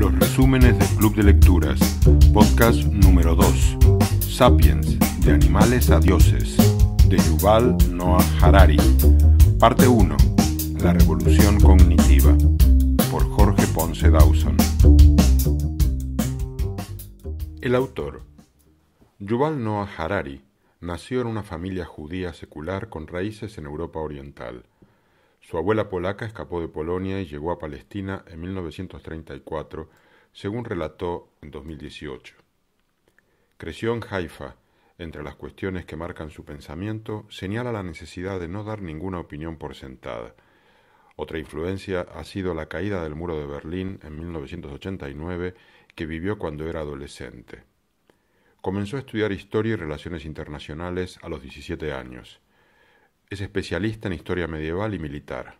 Los resúmenes del Club de Lecturas, podcast número 2, Sapiens, de animales a dioses, de Yuval Noah Harari, parte 1, La revolución cognitiva, por Jorge Ponce Dawson. El autor, Yuval Noah Harari, nació en una familia judía secular con raíces en Europa Oriental. Su abuela polaca escapó de Polonia y llegó a Palestina en 1934, según relató en 2018. Creció en Haifa. Entre las cuestiones que marcan su pensamiento, señala la necesidad de no dar ninguna opinión por sentada. Otra influencia ha sido la caída del muro de Berlín en 1989, que vivió cuando era adolescente. Comenzó a estudiar historia y relaciones internacionales a los 17 años. Es especialista en historia medieval y militar.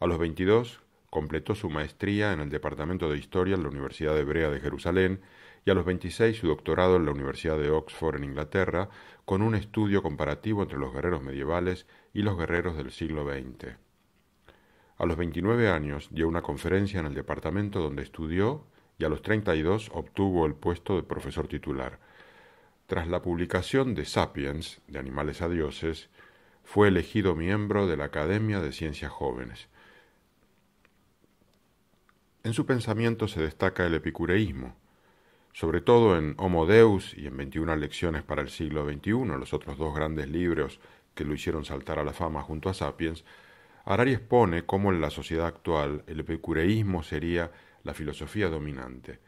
A los 22 completó su maestría en el Departamento de Historia en la Universidad Hebrea de Jerusalén y a los 26 su doctorado en la Universidad de Oxford en Inglaterra con un estudio comparativo entre los guerreros medievales y los guerreros del siglo XX. A los 29 años dio una conferencia en el departamento donde estudió y a los 32 obtuvo el puesto de profesor titular. Tras la publicación de Sapiens, de Animales a Dioses, fue elegido miembro de la Academia de Ciencias Jóvenes. En su pensamiento se destaca el epicureísmo, sobre todo en Homo Deus y en 21 lecciones para el siglo XXI, los otros dos grandes libros que lo hicieron saltar a la fama junto a Sapiens, Harari expone cómo en la sociedad actual el epicureísmo sería la filosofía dominante.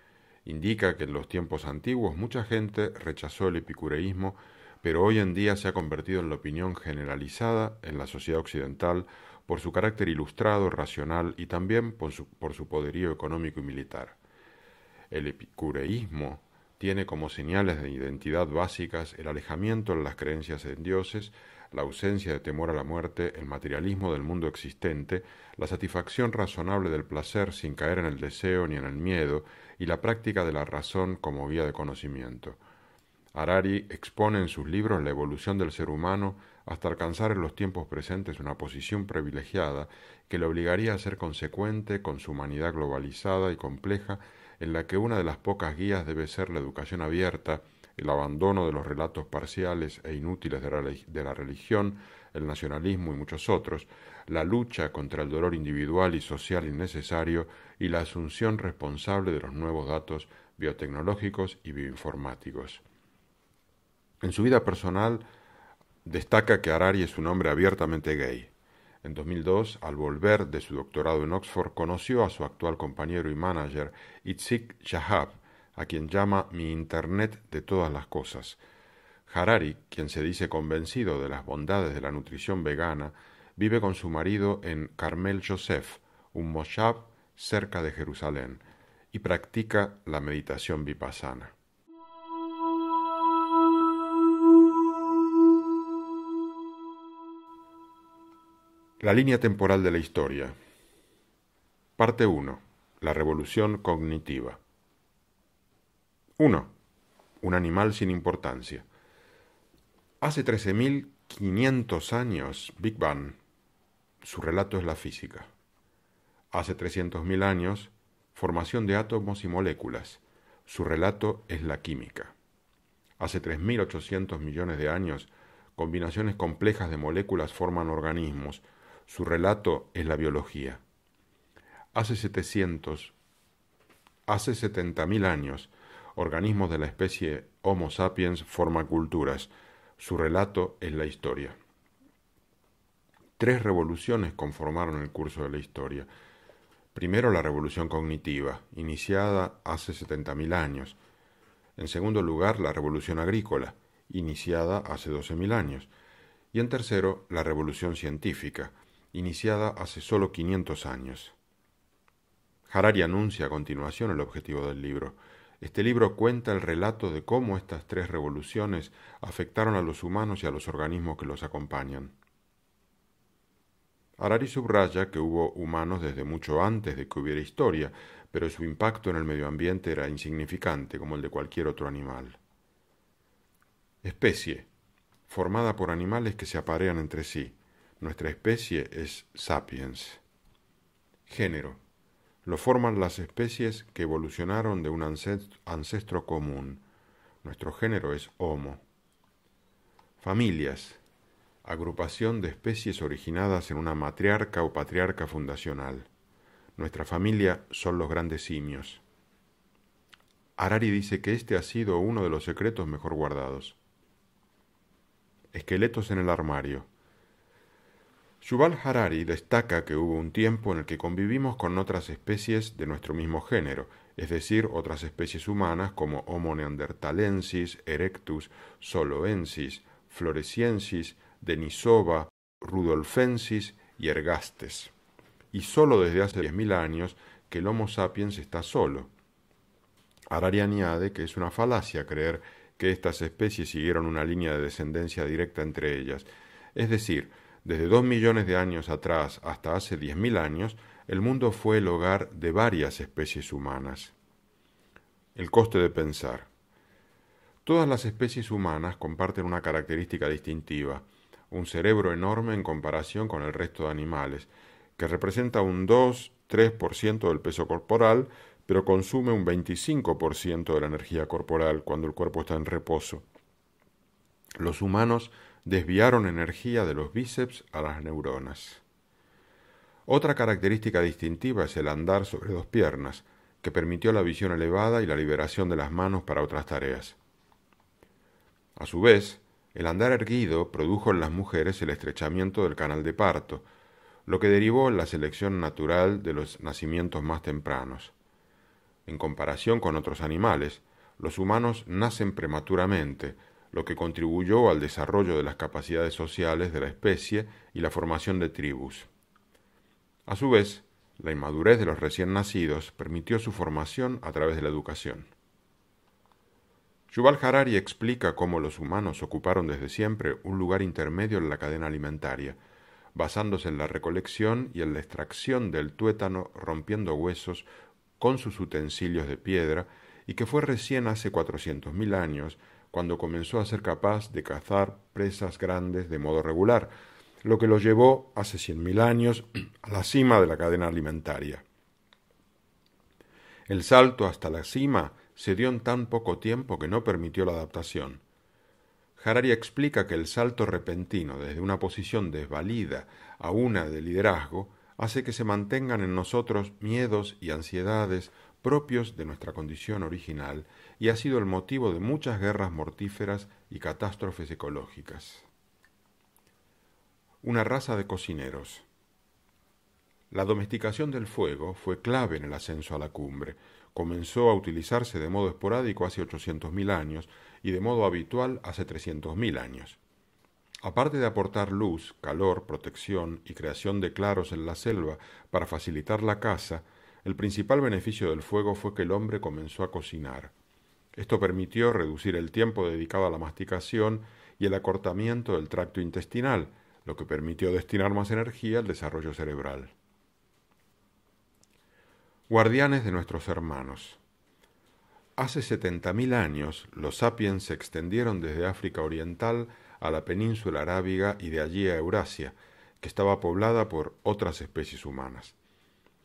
Indica que en los tiempos antiguos mucha gente rechazó el epicureísmo pero hoy en día se ha convertido en la opinión generalizada en la sociedad occidental por su carácter ilustrado, racional y también por su, poderío económico y militar. El epicureísmo tiene como señales de identidad básicas el alejamiento de las creencias en dioses, la ausencia de temor a la muerte, el materialismo del mundo existente, la satisfacción razonable del placer sin caer en el deseo ni en el miedo, y la práctica de la razón como vía de conocimiento. Arari expone en sus libros la evolución del ser humano hasta alcanzar en los tiempos presentes una posición privilegiada que le obligaría a ser consecuente con su humanidad globalizada y compleja, en la que una de las pocas guías debe ser la educación abierta, el abandono de los relatos parciales e inútiles de la religión, el nacionalismo y muchos otros, la lucha contra el dolor individual y social innecesario y la asunción responsable de los nuevos datos biotecnológicos y bioinformáticos. En su vida personal destaca que Harari es un hombre abiertamente gay. En 2002, al volver de su doctorado en Oxford, conoció a su actual compañero y manager, Itzik Shahab, a quien llama mi Internet de todas las cosas. Harari, quien se dice convencido de las bondades de la nutrición vegana, vive con su marido en Carmel Joseph, un moshav cerca de Jerusalén, y practica la meditación vipassana. La línea temporal de la historia. Parte 1. La revolución cognitiva. 1. Un animal sin importancia. Hace 13.500 años, Big Bang. Su relato es la física. Hace 300.000 años, formación de átomos y moléculas. Su relato es la química. Hace 3.800 millones de años, combinaciones complejas de moléculas forman organismos su relato es la biología. Hace 700, hace 70.000 años, organismos de la especie Homo sapiens forman culturas. Su relato es la historia. Tres revoluciones conformaron el curso de la historia. Primero la revolución cognitiva, iniciada hace 70.000 años. En segundo lugar, la revolución agrícola, iniciada hace 12.000 años. Y en tercero, la revolución científica, iniciada hace solo 500 años. Harari anuncia a continuación el objetivo del libro. Este libro cuenta el relato de cómo estas tres revoluciones afectaron a los humanos y a los organismos que los acompañan. Harari subraya que hubo humanos desde mucho antes de que hubiera historia, pero su impacto en el medio ambiente era insignificante como el de cualquier otro animal. Especie, formada por animales que se aparean entre sí, nuestra especie es sapiens. Género. Lo forman las especies que evolucionaron de un ancestro común. Nuestro género es Homo. Familias. Agrupación de especies originadas en una matriarca o patriarca fundacional. Nuestra familia son los grandes simios. Arari dice que este ha sido uno de los secretos mejor guardados. Esqueletos en el armario. Yuval Harari destaca que hubo un tiempo en el que convivimos con otras especies de nuestro mismo género, es decir, otras especies humanas como Homo neanderthalensis, Erectus, Soloensis, Floresiensis, Denisova, Rudolfensis y Ergastes. Y solo desde hace 10.000 años que el Homo sapiens está solo. Harari añade que es una falacia creer que estas especies siguieron una línea de descendencia directa entre ellas. Es decir, desde dos millones de años atrás hasta hace diez mil años, el mundo fue el hogar de varias especies humanas. El coste de pensar. Todas las especies humanas comparten una característica distintiva, un cerebro enorme en comparación con el resto de animales, que representa un 2-3% del peso corporal, pero consume un 25% de la energía corporal cuando el cuerpo está en reposo. Los humanos desviaron energía de los bíceps a las neuronas. Otra característica distintiva es el andar sobre dos piernas, que permitió la visión elevada y la liberación de las manos para otras tareas. A su vez, el andar erguido produjo en las mujeres el estrechamiento del canal de parto, lo que derivó en la selección natural de los nacimientos más tempranos. En comparación con otros animales, los humanos nacen prematuramente, lo que contribuyó al desarrollo de las capacidades sociales de la especie y la formación de tribus. A su vez, la inmadurez de los recién nacidos permitió su formación a través de la educación. Yuval Harari explica cómo los humanos ocuparon desde siempre un lugar intermedio en la cadena alimentaria, basándose en la recolección y en la extracción del tuétano rompiendo huesos con sus utensilios de piedra y que fue recién hace 400.000 años cuando comenzó a ser capaz de cazar presas grandes de modo regular, lo que lo llevó hace cien mil años a la cima de la cadena alimentaria. El salto hasta la cima se dio en tan poco tiempo que no permitió la adaptación. Harari explica que el salto repentino desde una posición desvalida a una de liderazgo hace que se mantengan en nosotros miedos y ansiedades propios de nuestra condición original y ha sido el motivo de muchas guerras mortíferas y catástrofes ecológicas. Una raza de cocineros. La domesticación del fuego fue clave en el ascenso a la cumbre. Comenzó a utilizarse de modo esporádico hace 800.000 años y de modo habitual hace 300.000 años. Aparte de aportar luz, calor, protección y creación de claros en la selva para facilitar la caza, el principal beneficio del fuego fue que el hombre comenzó a cocinar. Esto permitió reducir el tiempo dedicado a la masticación y el acortamiento del tracto intestinal, lo que permitió destinar más energía al desarrollo cerebral. Guardianes de nuestros hermanos. Hace 70.000 años, los sapiens se extendieron desde África Oriental a la península arábiga y de allí a Eurasia, que estaba poblada por otras especies humanas.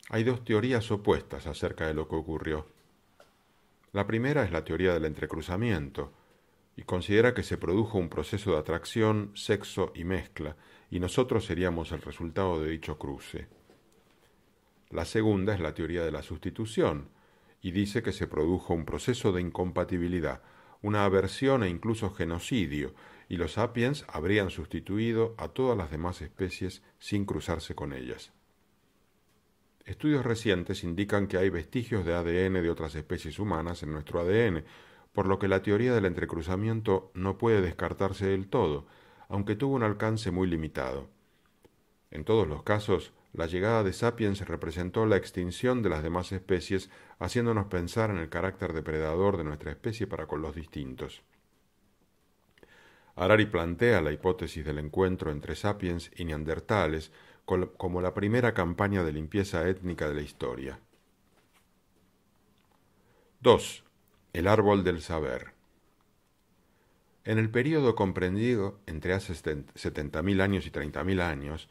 Hay dos teorías opuestas acerca de lo que ocurrió. La primera es la teoría del entrecruzamiento, y considera que se produjo un proceso de atracción, sexo y mezcla, y nosotros seríamos el resultado de dicho cruce. La segunda es la teoría de la sustitución, y dice que se produjo un proceso de incompatibilidad, una aversión e incluso genocidio, y los sapiens habrían sustituido a todas las demás especies sin cruzarse con ellas. Estudios recientes indican que hay vestigios de ADN de otras especies humanas en nuestro ADN, por lo que la teoría del entrecruzamiento no puede descartarse del todo, aunque tuvo un alcance muy limitado. En todos los casos, la llegada de Sapiens representó la extinción de las demás especies, haciéndonos pensar en el carácter depredador de nuestra especie para con los distintos. Harari plantea la hipótesis del encuentro entre Sapiens y Neandertales, como la primera campaña de limpieza étnica de la historia. 2. El árbol del saber. En el período comprendido entre hace 70.000 años y 30.000 años,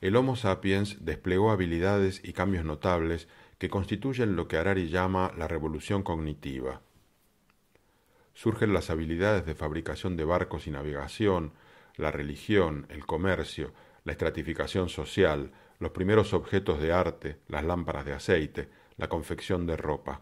el Homo sapiens desplegó habilidades y cambios notables que constituyen lo que Harari llama la revolución cognitiva. Surgen las habilidades de fabricación de barcos y navegación, la religión, el comercio, la estratificación social, los primeros objetos de arte, las lámparas de aceite, la confección de ropa.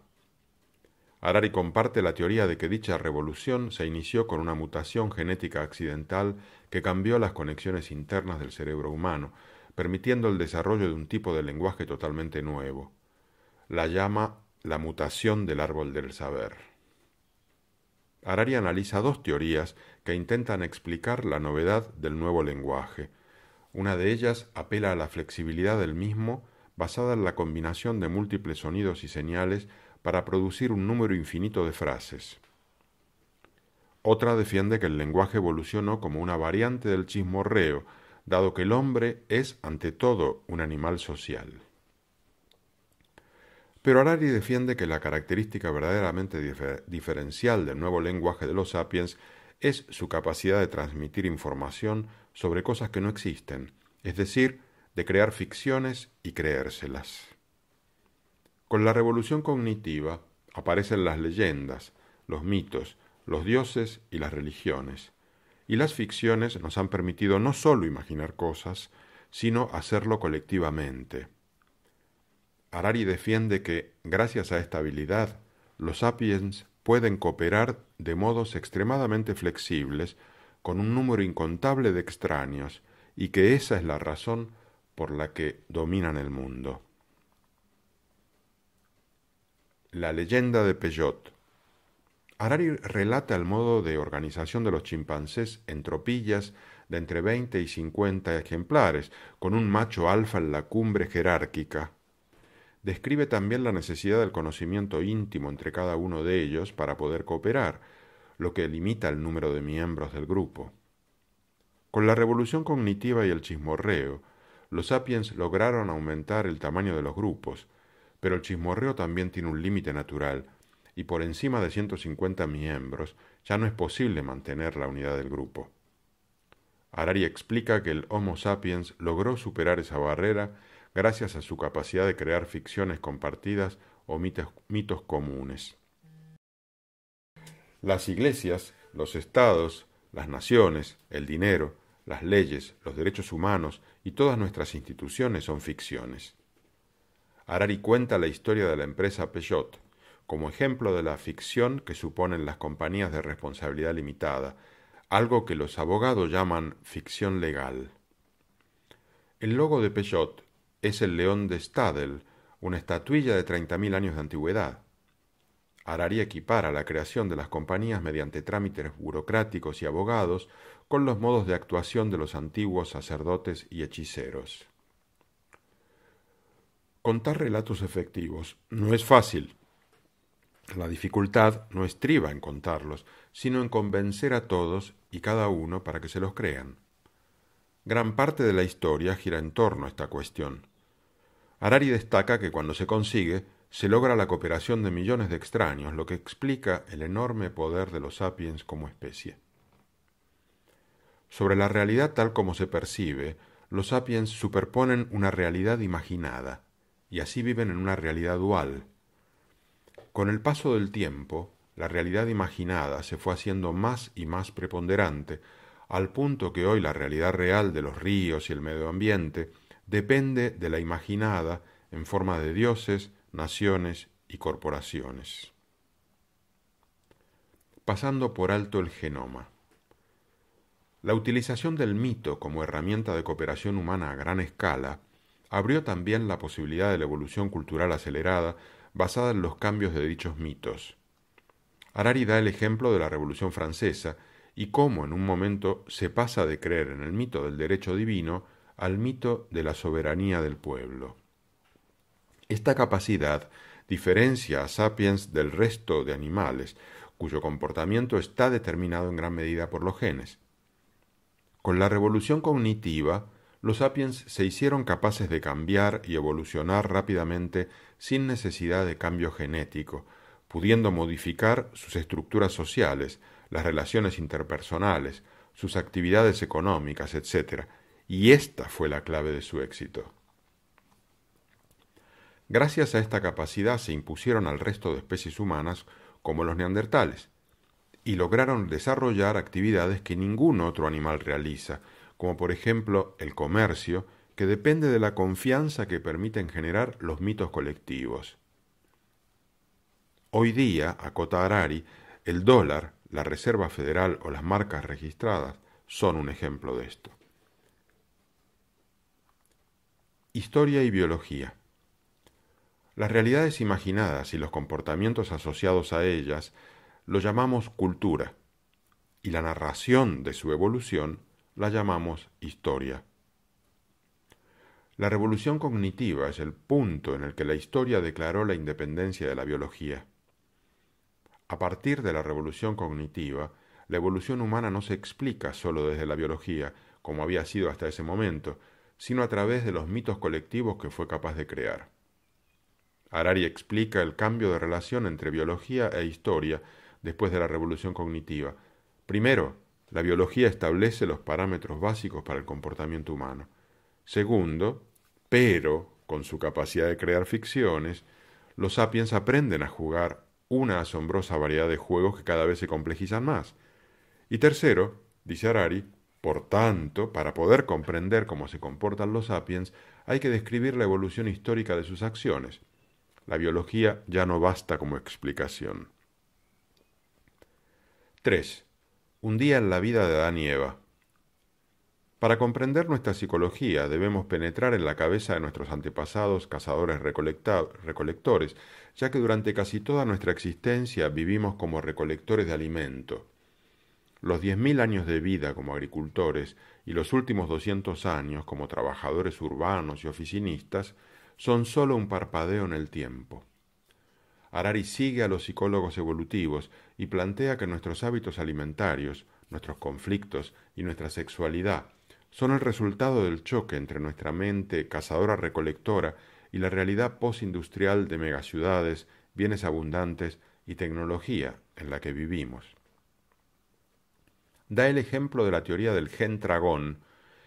Harari comparte la teoría de que dicha revolución se inició con una mutación genética accidental que cambió las conexiones internas del cerebro humano, permitiendo el desarrollo de un tipo de lenguaje totalmente nuevo. La llama la mutación del árbol del saber. Harari analiza dos teorías que intentan explicar la novedad del nuevo lenguaje, una de ellas apela a la flexibilidad del mismo basada en la combinación de múltiples sonidos y señales para producir un número infinito de frases. Otra defiende que el lenguaje evolucionó como una variante del chismorreo, dado que el hombre es, ante todo, un animal social. Pero Harari defiende que la característica verdaderamente diferencial del nuevo lenguaje de los sapiens es su capacidad de transmitir información sobre cosas que no existen, es decir, de crear ficciones y creérselas. Con la revolución cognitiva aparecen las leyendas, los mitos, los dioses y las religiones, y las ficciones nos han permitido no solo imaginar cosas, sino hacerlo colectivamente. Harari defiende que, gracias a esta habilidad, los sapiens pueden cooperar de modos extremadamente flexibles con un número incontable de extraños, y que esa es la razón por la que dominan el mundo. La leyenda de Peyot. Harari relata el modo de organización de los chimpancés en tropillas de entre veinte y cincuenta ejemplares, con un macho alfa en la cumbre jerárquica. Describe también la necesidad del conocimiento íntimo entre cada uno de ellos para poder cooperar, lo que limita el número de miembros del grupo. Con la revolución cognitiva y el chismorreo, los sapiens lograron aumentar el tamaño de los grupos, pero el chismorreo también tiene un límite natural, y por encima de 150 miembros ya no es posible mantener la unidad del grupo. Harari explica que el Homo sapiens logró superar esa barrera gracias a su capacidad de crear ficciones compartidas o mitos, mitos comunes. Las iglesias, los estados, las naciones, el dinero, las leyes, los derechos humanos y todas nuestras instituciones son ficciones. Harari cuenta la historia de la empresa Peugeot como ejemplo de la ficción que suponen las compañías de responsabilidad limitada, algo que los abogados llaman ficción legal. El logo de Peugeot es el león de Stadel, una estatuilla de 30.000 años de antigüedad. Harari equipara la creación de las compañías mediante trámites burocráticos y abogados con los modos de actuación de los antiguos sacerdotes y hechiceros. Contar relatos efectivos no es fácil. La dificultad no estriba en contarlos, sino en convencer a todos y cada uno para que se los crean. Gran parte de la historia gira en torno a esta cuestión. Harari destaca que cuando se consigue, se logra la cooperación de millones de extraños, lo que explica el enorme poder de los sapiens como especie. Sobre la realidad tal como se percibe, los sapiens superponen una realidad imaginada, y así viven en una realidad dual. Con el paso del tiempo, la realidad imaginada se fue haciendo más y más preponderante, al punto que hoy la realidad real de los ríos y el medio ambiente depende de la imaginada en forma de dioses, naciones y corporaciones. Pasando por alto el genoma. La utilización del mito como herramienta de cooperación humana a gran escala abrió también la posibilidad de la evolución cultural acelerada basada en los cambios de dichos mitos. Harari da el ejemplo de la Revolución Francesa y cómo en un momento se pasa de creer en el mito del derecho divino al mito de la soberanía del pueblo. Esta capacidad diferencia a sapiens del resto de animales, cuyo comportamiento está determinado en gran medida por los genes. Con la revolución cognitiva, los sapiens se hicieron capaces de cambiar y evolucionar rápidamente sin necesidad de cambio genético, pudiendo modificar sus estructuras sociales, las relaciones interpersonales, sus actividades económicas, etc. Y esta fue la clave de su éxito. Gracias a esta capacidad se impusieron al resto de especies humanas, como los neandertales, y lograron desarrollar actividades que ningún otro animal realiza, como por ejemplo el comercio, que depende de la confianza que permiten generar los mitos colectivos. Hoy día, a cota Harari, el dólar, la Reserva Federal o las marcas registradas son un ejemplo de esto. Historia y biología. Las realidades imaginadas y los comportamientos asociados a ellas lo llamamos cultura y la narración de su evolución la llamamos historia. La revolución cognitiva es el punto en el que la historia declaró la independencia de la biología. A partir de la revolución cognitiva, la evolución humana no se explica solo desde la biología, como había sido hasta ese momento, sino a través de los mitos colectivos que fue capaz de crear. Harari explica el cambio de relación entre biología e historia después de la revolución cognitiva. Primero, la biología establece los parámetros básicos para el comportamiento humano. Segundo, pero con su capacidad de crear ficciones, los sapiens aprenden a jugar una asombrosa variedad de juegos que cada vez se complejizan más. Y tercero, dice Harari, por tanto, para poder comprender cómo se comportan los sapiens, hay que describir la evolución histórica de sus acciones. La biología ya no basta como explicación. 3. Un día en la vida de Adán y Eva. Para comprender nuestra psicología debemos penetrar en la cabeza de nuestros antepasados cazadores recolectores, ya que durante casi toda nuestra existencia vivimos como recolectores de alimento. Los 10.000 años de vida como agricultores y los últimos 200 años como trabajadores urbanos y oficinistas son sólo un parpadeo en el tiempo. Arari sigue a los psicólogos evolutivos y plantea que nuestros hábitos alimentarios, nuestros conflictos y nuestra sexualidad son el resultado del choque entre nuestra mente cazadora-recolectora y la realidad postindustrial de megaciudades, bienes abundantes y tecnología en la que vivimos. Da el ejemplo de la teoría del gen dragón,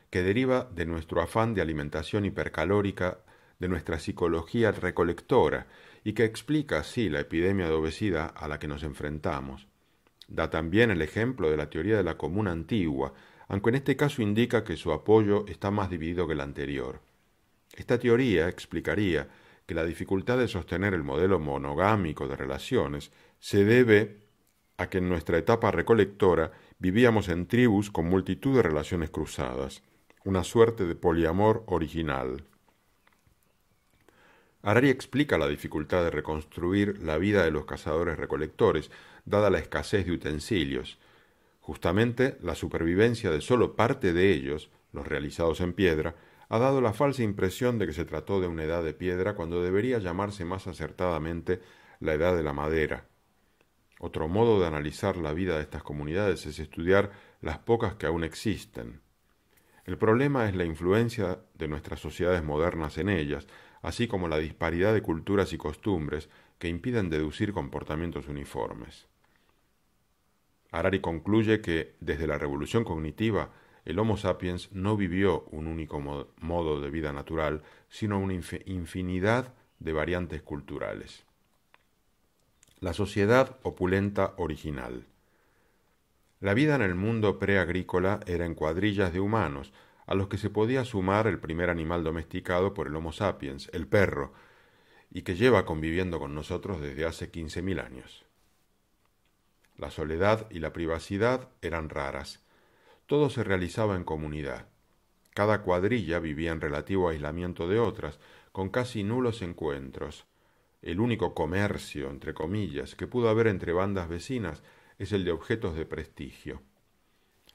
que deriva de nuestro afán de alimentación hipercalórica de nuestra psicología recolectora y que explica así la epidemia de obesidad a la que nos enfrentamos. Da también el ejemplo de la teoría de la Comuna antigua, aunque en este caso indica que su apoyo está más dividido que el anterior. Esta teoría explicaría que la dificultad de sostener el modelo monogámico de relaciones se debe a que en nuestra etapa recolectora vivíamos en tribus con multitud de relaciones cruzadas, una suerte de poliamor original. Harari explica la dificultad de reconstruir la vida de los cazadores-recolectores, dada la escasez de utensilios. Justamente la supervivencia de solo parte de ellos, los realizados en piedra, ha dado la falsa impresión de que se trató de una edad de piedra cuando debería llamarse más acertadamente la edad de la madera. Otro modo de analizar la vida de estas comunidades es estudiar las pocas que aún existen. El problema es la influencia de nuestras sociedades modernas en ellas, así como la disparidad de culturas y costumbres que impiden deducir comportamientos uniformes. Harari concluye que, desde la revolución cognitiva, el Homo sapiens no vivió un único modo de vida natural, sino una infinidad de variantes culturales. La sociedad opulenta original. La vida en el mundo preagrícola era en cuadrillas de humanos, a los que se podía sumar el primer animal domesticado por el Homo sapiens, el perro, y que lleva conviviendo con nosotros desde hace quince mil años. La soledad y la privacidad eran raras. Todo se realizaba en comunidad. Cada cuadrilla vivía en relativo aislamiento de otras, con casi nulos encuentros. El único comercio, entre comillas, que pudo haber entre bandas vecinas es el de objetos de prestigio.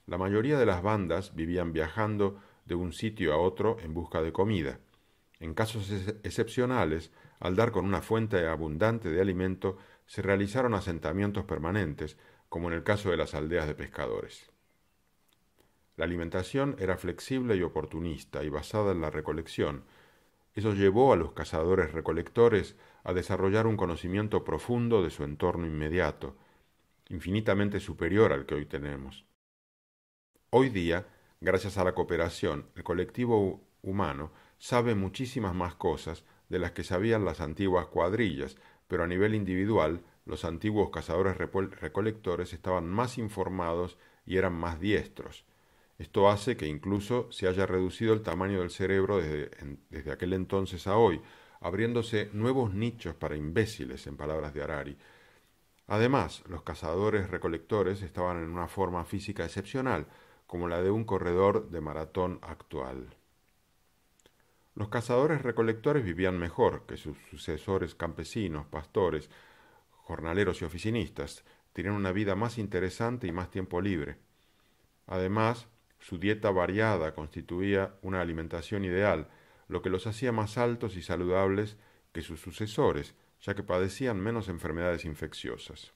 La mayoría de las bandas vivían viajando de un sitio a otro en busca de comida. En casos excepcionales, al dar con una fuente abundante de alimento, se realizaron asentamientos permanentes, como en el caso de las aldeas de pescadores. La alimentación era flexible y oportunista y basada en la recolección. Eso llevó a los cazadores recolectores a desarrollar un conocimiento profundo de su entorno inmediato, infinitamente superior al que hoy tenemos. Hoy día, gracias a la cooperación, el colectivo humano sabe muchísimas más cosas de las que sabían las antiguas cuadrillas, pero a nivel individual, los antiguos cazadores recolectores estaban más informados y eran más diestros. Esto hace que incluso se haya reducido el tamaño del cerebro desde, aquel entonces a hoy, abriéndose nuevos nichos para imbéciles, en palabras de Arari. Además, los cazadores recolectores estaban en una forma física excepcional, como la de un corredor de maratón actual. Los cazadores recolectores vivían mejor que sus sucesores campesinos, pastores, jornaleros y oficinistas, tenían una vida más interesante y más tiempo libre. Además, su dieta variada constituía una alimentación ideal, lo que los hacía más altos y saludables que sus sucesores, ya que padecían menos enfermedades infecciosas.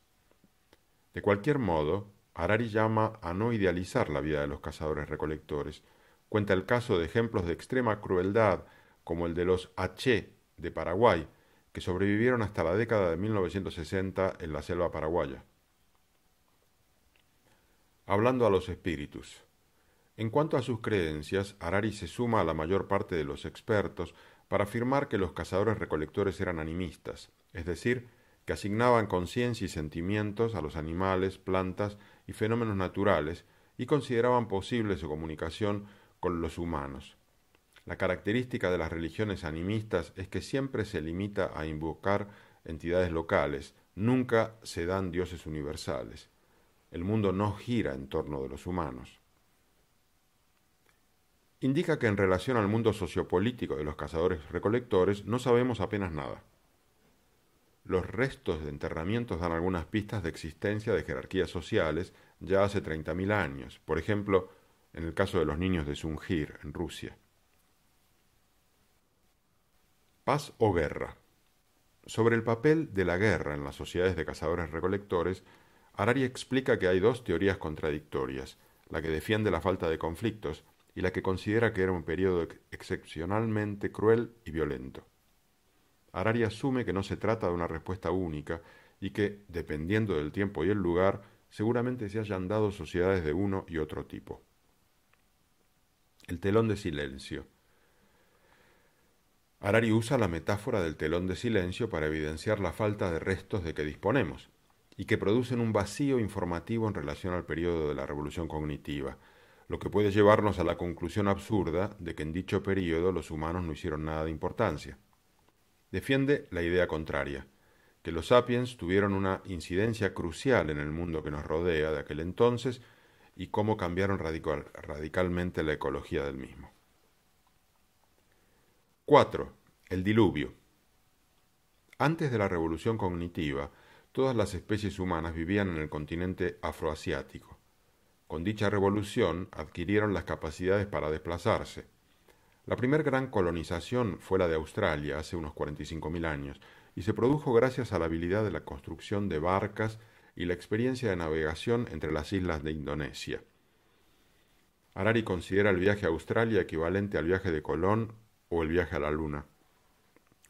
De cualquier modo, Arari llama a no idealizar la vida de los cazadores-recolectores. Cuenta el caso de ejemplos de extrema crueldad, como el de los H de Paraguay, que sobrevivieron hasta la década de 1960 en la selva paraguaya. Hablando a los espíritus. En cuanto a sus creencias, Arari se suma a la mayor parte de los expertos, para afirmar que los cazadores recolectores eran animistas, es decir, que asignaban conciencia y sentimientos a los animales, plantas y fenómenos naturales y consideraban posible su comunicación con los humanos. La característica de las religiones animistas es que siempre se limita a invocar entidades locales, nunca se dan dioses universales. El mundo no gira en torno de los humanos indica que en relación al mundo sociopolítico de los cazadores-recolectores no sabemos apenas nada. Los restos de enterramientos dan algunas pistas de existencia de jerarquías sociales ya hace 30.000 años, por ejemplo, en el caso de los niños de Sungir, en Rusia. Paz o guerra. Sobre el papel de la guerra en las sociedades de cazadores-recolectores, Harari explica que hay dos teorías contradictorias, la que defiende la falta de conflictos y la que considera que era un periodo excepcionalmente cruel y violento. Harari asume que no se trata de una respuesta única y que, dependiendo del tiempo y el lugar, seguramente se hayan dado sociedades de uno y otro tipo. El telón de silencio. Harari usa la metáfora del telón de silencio para evidenciar la falta de restos de que disponemos y que producen un vacío informativo en relación al periodo de la revolución cognitiva, lo que puede llevarnos a la conclusión absurda de que en dicho período los humanos no hicieron nada de importancia. Defiende la idea contraria, que los sapiens tuvieron una incidencia crucial en el mundo que nos rodea de aquel entonces y cómo cambiaron radicalmente la ecología del mismo. 4. El diluvio. Antes de la revolución cognitiva, todas las especies humanas vivían en el continente afroasiático. Con dicha revolución adquirieron las capacidades para desplazarse. La primera gran colonización fue la de Australia hace unos 45.000 años y se produjo gracias a la habilidad de la construcción de barcas y la experiencia de navegación entre las islas de Indonesia. Harari considera el viaje a Australia equivalente al viaje de Colón o el viaje a la Luna.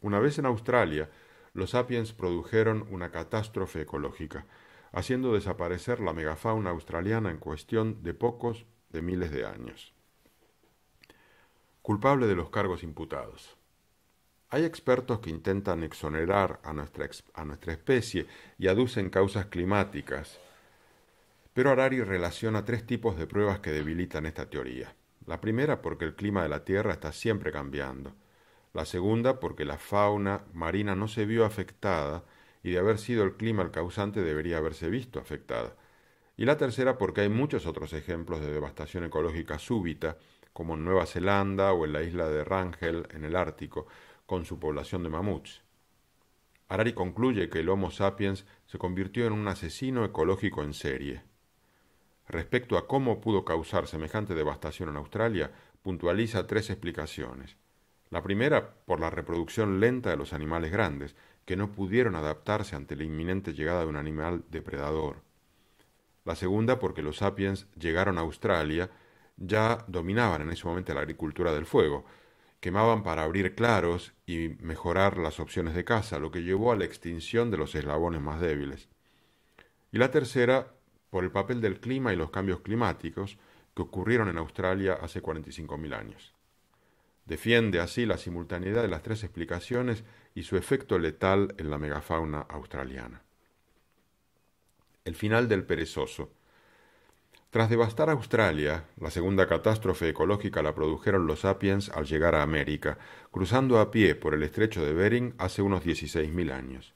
Una vez en Australia, los sapiens produjeron una catástrofe ecológica haciendo desaparecer la megafauna australiana en cuestión de pocos de miles de años. Culpable de los cargos imputados. Hay expertos que intentan exonerar a nuestra, especie y aducen causas climáticas, pero Arari relaciona tres tipos de pruebas que debilitan esta teoría. La primera porque el clima de la Tierra está siempre cambiando. La segunda porque la fauna marina no se vio afectada y de haber sido el clima el causante debería haberse visto afectada. Y la tercera porque hay muchos otros ejemplos de devastación ecológica súbita, como en Nueva Zelanda o en la isla de Rangel, en el Ártico, con su población de mamuts. Harari concluye que el Homo sapiens se convirtió en un asesino ecológico en serie. Respecto a cómo pudo causar semejante devastación en Australia, puntualiza tres explicaciones. La primera, por la reproducción lenta de los animales grandes, que no pudieron adaptarse ante la inminente llegada de un animal depredador. La segunda porque los sapiens llegaron a Australia, ya dominaban en ese momento la agricultura del fuego, quemaban para abrir claros y mejorar las opciones de caza, lo que llevó a la extinción de los eslabones más débiles. Y la tercera, por el papel del clima y los cambios climáticos que ocurrieron en Australia hace 45.000 años. Defiende así la simultaneidad de las tres explicaciones y su efecto letal en la megafauna australiana. El final del perezoso. Tras devastar Australia, la segunda catástrofe ecológica la produjeron los sapiens al llegar a América, cruzando a pie por el estrecho de Bering hace unos 16.000 años.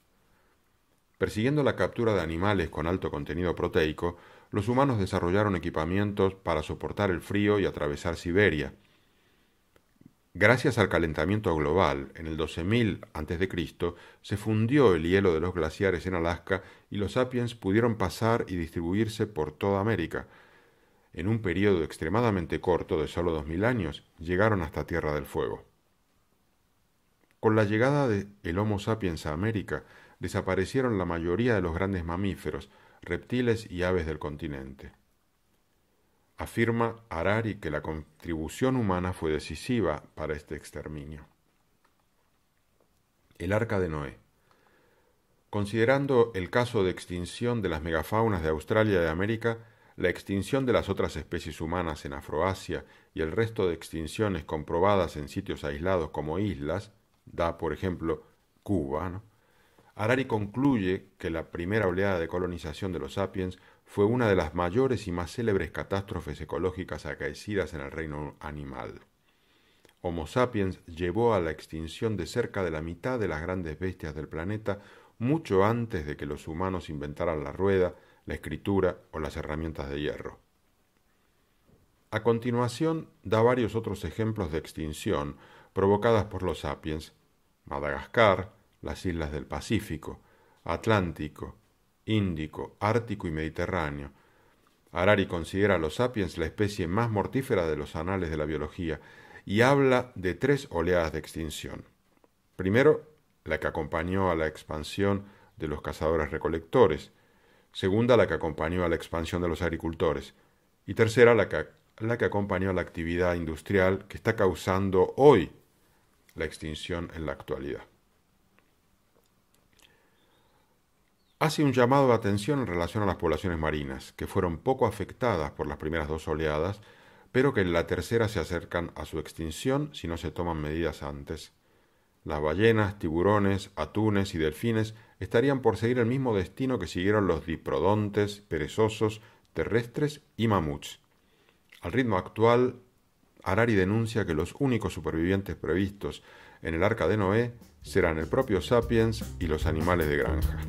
Persiguiendo la captura de animales con alto contenido proteico, los humanos desarrollaron equipamientos para soportar el frío y atravesar Siberia, Gracias al calentamiento global, en el 12.000 a.C. se fundió el hielo de los glaciares en Alaska y los sapiens pudieron pasar y distribuirse por toda América. En un periodo extremadamente corto de solo 2.000 años, llegaron hasta Tierra del Fuego. Con la llegada del Homo sapiens a América, desaparecieron la mayoría de los grandes mamíferos, reptiles y aves del continente. Afirma Arari que la contribución humana fue decisiva para este exterminio. El arca de Noé. Considerando el caso de extinción de las megafaunas de Australia y de América, la extinción de las otras especies humanas en Afroasia y el resto de extinciones comprobadas en sitios aislados como islas, da por ejemplo Cuba, ¿no? Harari concluye que la primera oleada de colonización de los sapiens fue una de las mayores y más célebres catástrofes ecológicas acaecidas en el reino animal. Homo sapiens llevó a la extinción de cerca de la mitad de las grandes bestias del planeta mucho antes de que los humanos inventaran la rueda, la escritura o las herramientas de hierro. A continuación da varios otros ejemplos de extinción provocadas por los sapiens. Madagascar, las islas del Pacífico, Atlántico, Índico, Ártico y Mediterráneo. Harari considera a los sapiens la especie más mortífera de los anales de la biología y habla de tres oleadas de extinción. Primero, la que acompañó a la expansión de los cazadores recolectores, segunda la que acompañó a la expansión de los agricultores y tercera la que, la que acompañó a la actividad industrial que está causando hoy la extinción en la actualidad. hace un llamado de atención en relación a las poblaciones marinas, que fueron poco afectadas por las primeras dos oleadas, pero que en la tercera se acercan a su extinción si no se toman medidas antes. Las ballenas, tiburones, atunes y delfines estarían por seguir el mismo destino que siguieron los diprodontes, perezosos, terrestres y mamuts. Al ritmo actual, Arari denuncia que los únicos supervivientes previstos en el arca de Noé serán el propio Sapiens y los animales de granja.